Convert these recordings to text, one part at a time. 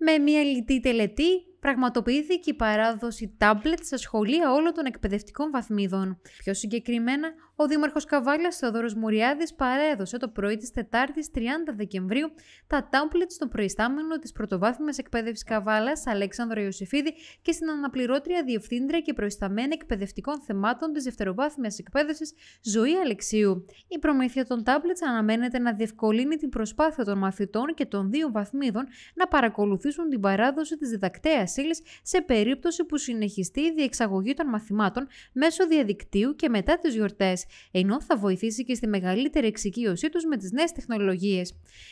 Με μια λιτή τελετή πραγματοποιήθηκε η παράδοση τάμπλετ στα σχολεία όλων των εκπαιδευτικών βαθμίδων. Πιο συγκεκριμένα, ο Δήμαρχος Καβάλας Θεοδόρος Μουριάδης παρέδωσε το πρωί της Τετάρτης 30 Δεκεμβρίου τα τάμπλετ στον προϊστάμενο της πρωτοβάθμιας εκπαίδευσης Καβάλας Αλέξανδρο Ιωσήφιδη και στην αναπληρώτρια διευθύντρια και προϊσταμένη εκπαιδευτικών θεμάτων της δευτεροβάθμιας εκπαίδευσης Ζωή Αλεξίου. Η προμήθεια των τάμπλετ αναμένεται να διευκολύνει την προσπάθεια των μαθητών και των δύο βαθμίδων να παρακολουθήσουν την παράδοση της διδακτέας ύλης σε περίπτωση που συνεχιστεί η διεξαγωγή των μαθημάτων μέσω διαδικτύου και μετά τις γιορτές ενώ θα βοηθήσει και στη μεγαλύτερη εξοικείωσή τους με τις νέες τεχνολογίες.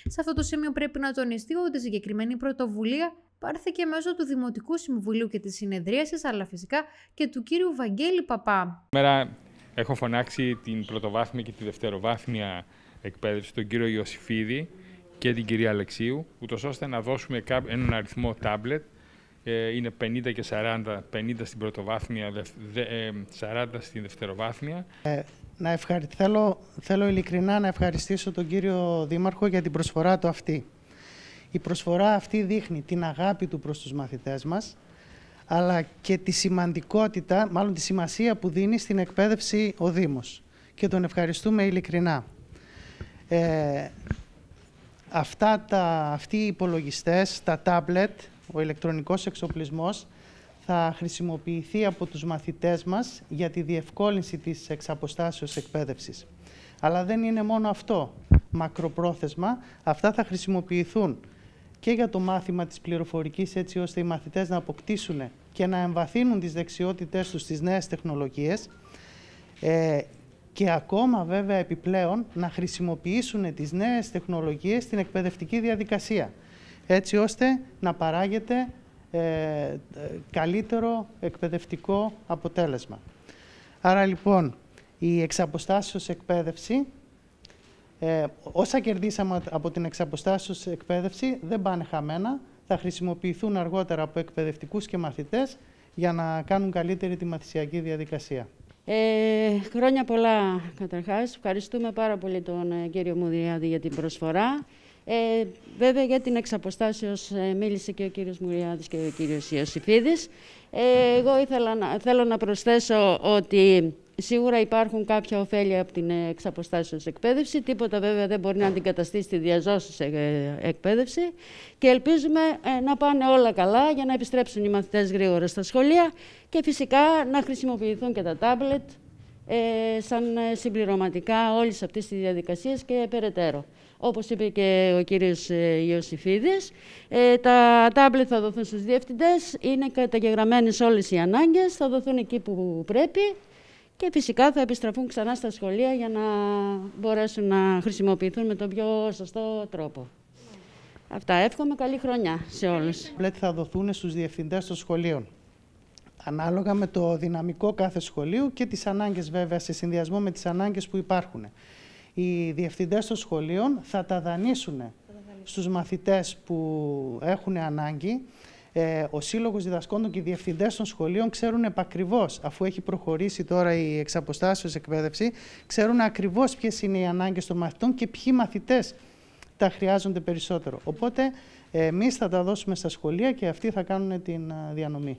Σε αυτό το σημείο πρέπει να τονιστεί ότι η συγκεκριμένη πρωτοβουλία πάρθηκε μέσω του Δημοτικού Συμβουλίου και της συνεδρίασης, αλλά φυσικά και του κύριου Βαγγέλη Παπά. Σήμερα έχω φωνάξει την πρωτοβάθμια και τη δευτεροβάθμια εκπαίδευση, τον κύριο Ιωσήφιδη και την κυρία Αλεξίου, ούτως ώστε να δώσουμε έναν αριθμό τάμπλετ, ε, είναι 50 και 40, 50 στην πρωτοβάθμια, 40 ε, στην δευτεροβάθμια. Ε, να θέλω, θέλω ειλικρινά να ευχαριστήσω τον κύριο Δήμαρχο για την προσφορά του αυτή. Η προσφορά αυτή δείχνει την αγάπη του προς τους μαθητές μας, αλλά και τη σημαντικότητα, μάλλον τη σημασία που δίνει στην εκπαίδευση ο Δήμος. Και τον ευχαριστούμε ειλικρινά. Ε, αυτά τα, αυτοί οι υπολογιστές, τα τάμπλετ, ο ηλεκτρονικός εξοπλισμός, θα χρησιμοποιηθεί από τους μαθητές μας για τη διευκόλυνση της εξαποστάσεως εκπαίδευσης. Αλλά δεν είναι μόνο αυτό μακροπρόθεσμα. Αυτά θα χρησιμοποιηθούν και για το μάθημα της πληροφορικής έτσι ώστε οι μαθητές να αποκτήσουν και να εμβαθύνουν τις δεξιότητές τους στις νέες τεχνολογίες ε, και ακόμα βέβαια επιπλέον να χρησιμοποιήσουν τις νέες τεχνολογίες στην εκπαιδευτική διαδικασία έτσι ώστε να παράγεται ε, καλύτερο εκπαιδευτικό αποτέλεσμα. Άρα λοιπόν, η εξαποστάσεως εκπαίδευση, ε, όσα κερδίσαμε από την εξαποστάσεως εκπαίδευση δεν πάνε χαμένα, θα χρησιμοποιηθούν αργότερα από εκπαιδευτικούς και μαθητές για να κάνουν καλύτερη τη μαθησιακή διαδικασία. Ε, χρόνια πολλά καταρχάς. Ευχαριστούμε πάρα πολύ τον ε, κύριο Μουδιάδη για την προσφορά. Ε, βέβαια για την εξαποστάσεως ε, μίλησε και ο κύριος Μουριάδης και ο κύριος Ιωσήφιδης. Ε, εγώ ήθελα να, θέλω να προσθέσω ότι σίγουρα υπάρχουν κάποια ωφέλη από την ε, εξαποστάσεως εκπαίδευση. Τίποτα βέβαια δεν μπορεί να αντικαταστήσει τη διαζώσης εκπαίδευση. Και ελπίζουμε να πάνε όλα καλά για να επιστρέψουν οι μαθητές γρήγορα στα σχολεία και φυσικά να χρησιμοποιηθούν και τα τάμπλετ ε, σαν ε, συμπληρωματικά όλες αυτές τις διαδικασίες και περαιτέρω. Όπως είπε και ο κύριος ε, Ιωσήφιδης, ε, τα τάμπλετ θα δοθούν στους διευθυντές, είναι καταγεγραμμένες όλες οι ανάγκες, θα δοθούν εκεί που πρέπει και φυσικά θα επιστραφούν ξανά στα σχολεία για να μπορέσουν να χρησιμοποιηθούν με τον πιο σωστό τρόπο. Αυτά. Εύχομαι καλή χρονιά σε όλους. θα δοθούν στους διευθυντές των σχολείων ανάλογα με το δυναμικό κάθε σχολείου και τις ανάγκες βέβαια σε συνδυασμό με τις ανάγκες που υπάρχουν. Οι διευθυντές των σχολείων θα τα δανείσουν στους μαθητές που έχουν ανάγκη. Ε, ο Σύλλογος Διδασκόντων και οι διευθυντές των σχολείων ξέρουν επακριβώς, αφού έχει προχωρήσει τώρα η εξαποστάσεως εκπαίδευση, ξέρουν ακριβώς ποιες είναι οι ανάγκες των μαθητών και ποιοι μαθητές τα χρειάζονται περισσότερο. Οπότε εμείς θα τα δώσουμε στα σχολεία και αυτοί θα κάνουν την ε, διανομή.